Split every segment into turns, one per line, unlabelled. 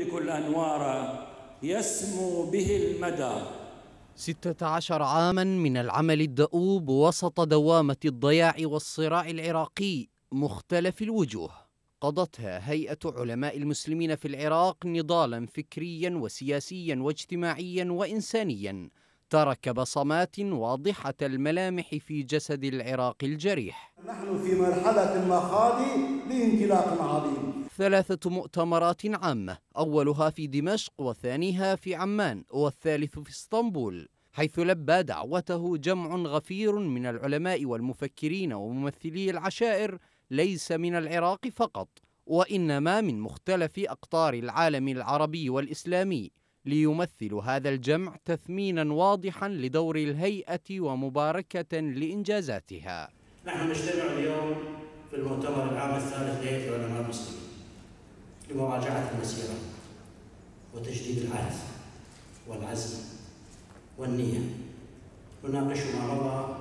كل الأنوار يسمو به المدى
ستة عشر عاما من العمل الدؤوب وسط دوامة الضياع والصراع العراقي مختلف الوجوه قضتها هيئة علماء المسلمين في العراق نضالا فكريا وسياسيا واجتماعيا وإنسانيا ترك بصمات واضحة الملامح في جسد العراق الجريح
نحن في مرحلة مخاض لانطلاق عظيم
ثلاثة مؤتمرات عامة أولها في دمشق وثانيها في عمان والثالث في اسطنبول حيث لبى دعوته جمع غفير من العلماء والمفكرين وممثلي العشائر ليس من العراق فقط وإنما من مختلف أقطار العالم العربي والإسلامي ليمثل هذا الجمع تثمينا واضحا لدور الهيئة ومباركة لإنجازاتها نحن نجتمع اليوم في المؤتمر العام الثالث لهيئة العلماء المسلمين لمراجعة المسيرة وتجديد العهد والعزم والنية نناقش ما مضى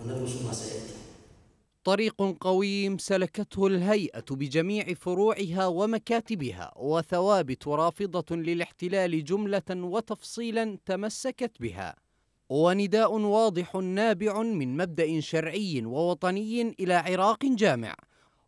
وندرس ما سيأتي طريق قويم سلكته الهيئة بجميع فروعها ومكاتبها وثوابت رافضة للاحتلال جملة وتفصيلا تمسكت بها ونداء واضح نابع من مبدأ شرعي ووطني إلى عراق جامع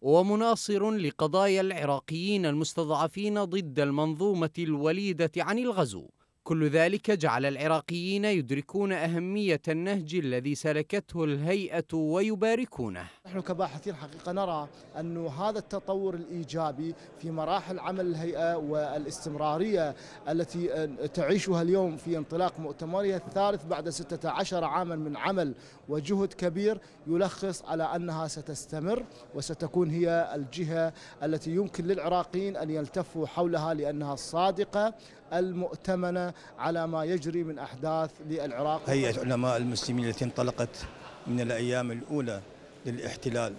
ومناصر لقضايا العراقيين المستضعفين ضد المنظومة الوليدة عن الغزو كل ذلك جعل العراقيين يدركون أهمية النهج الذي سلكته الهيئة ويباركونه
نحن كباحثين حقيقة نرى أن هذا التطور الإيجابي في مراحل عمل الهيئة والاستمرارية التي آه، تعيشها اليوم في انطلاق مؤتمرها الثالث بعد 16 عاما من عمل وجهد كبير يلخص على أنها ستستمر وستكون هي الجهة التي يمكن للعراقيين أن يلتفوا حولها لأنها الصادقة المؤتمنة على ما يجري من أحداث للعراق هيئة
علماء المسلمين التي انطلقت من الأيام الأولى للاحتلال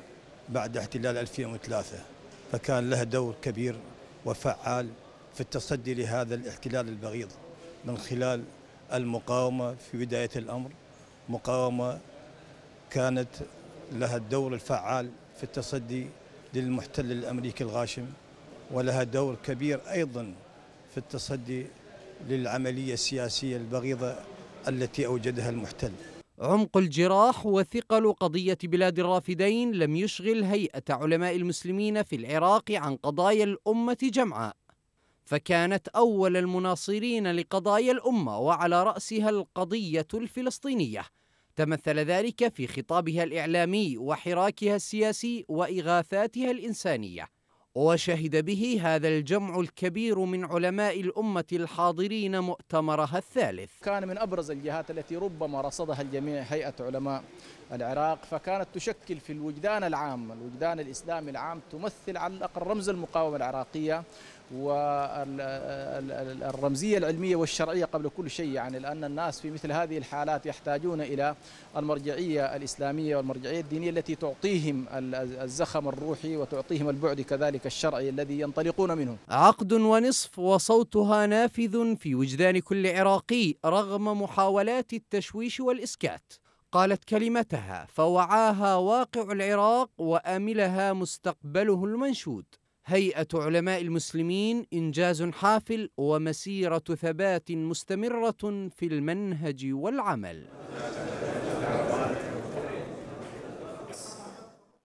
بعد احتلال 2003 فكان له دور كبير وفعال في التصدي لهذا الاحتلال البغيض من خلال المقاومة في بداية الأمر مقاومة كانت لها الدور الفعال في التصدي للمحتل الأمريكي الغاشم ولها دور كبير أيضا في التصدي للعملية السياسية البغيضة التي أوجدها
المحتل عمق الجراح وثقل قضية بلاد الرافدين لم يشغل هيئة علماء المسلمين في العراق عن قضايا الأمة جمعاء فكانت أول المناصرين لقضايا الأمة وعلى رأسها القضية الفلسطينية تمثل ذلك في خطابها الإعلامي وحراكها السياسي وإغاثاتها الإنسانية وشهد به هذا الجمع الكبير من علماء الأمة الحاضرين مؤتمرها الثالث
كان من أبرز الجهات التي ربما رصدها الجميع هيئة علماء العراق فكانت تشكل في الوجدان العام الوجدان الإسلامي العام تمثل على الأقل رمز المقاومة العراقية والرمزية العلمية والشرعية قبل كل شيء يعني لأن الناس في مثل هذه الحالات يحتاجون إلى المرجعية الإسلامية والمرجعية الدينية التي تعطيهم الزخم الروحي وتعطيهم البعد كذلك الشرعي الذي ينطلقون منه
عقد ونصف وصوتها نافذ في وجدان كل عراقي رغم محاولات التشويش والإسكات قالت كلمتها فوعاها واقع العراق واملها مستقبله المنشود هيئة علماء المسلمين إنجاز حافل ومسيرة ثبات مستمرة في المنهج والعمل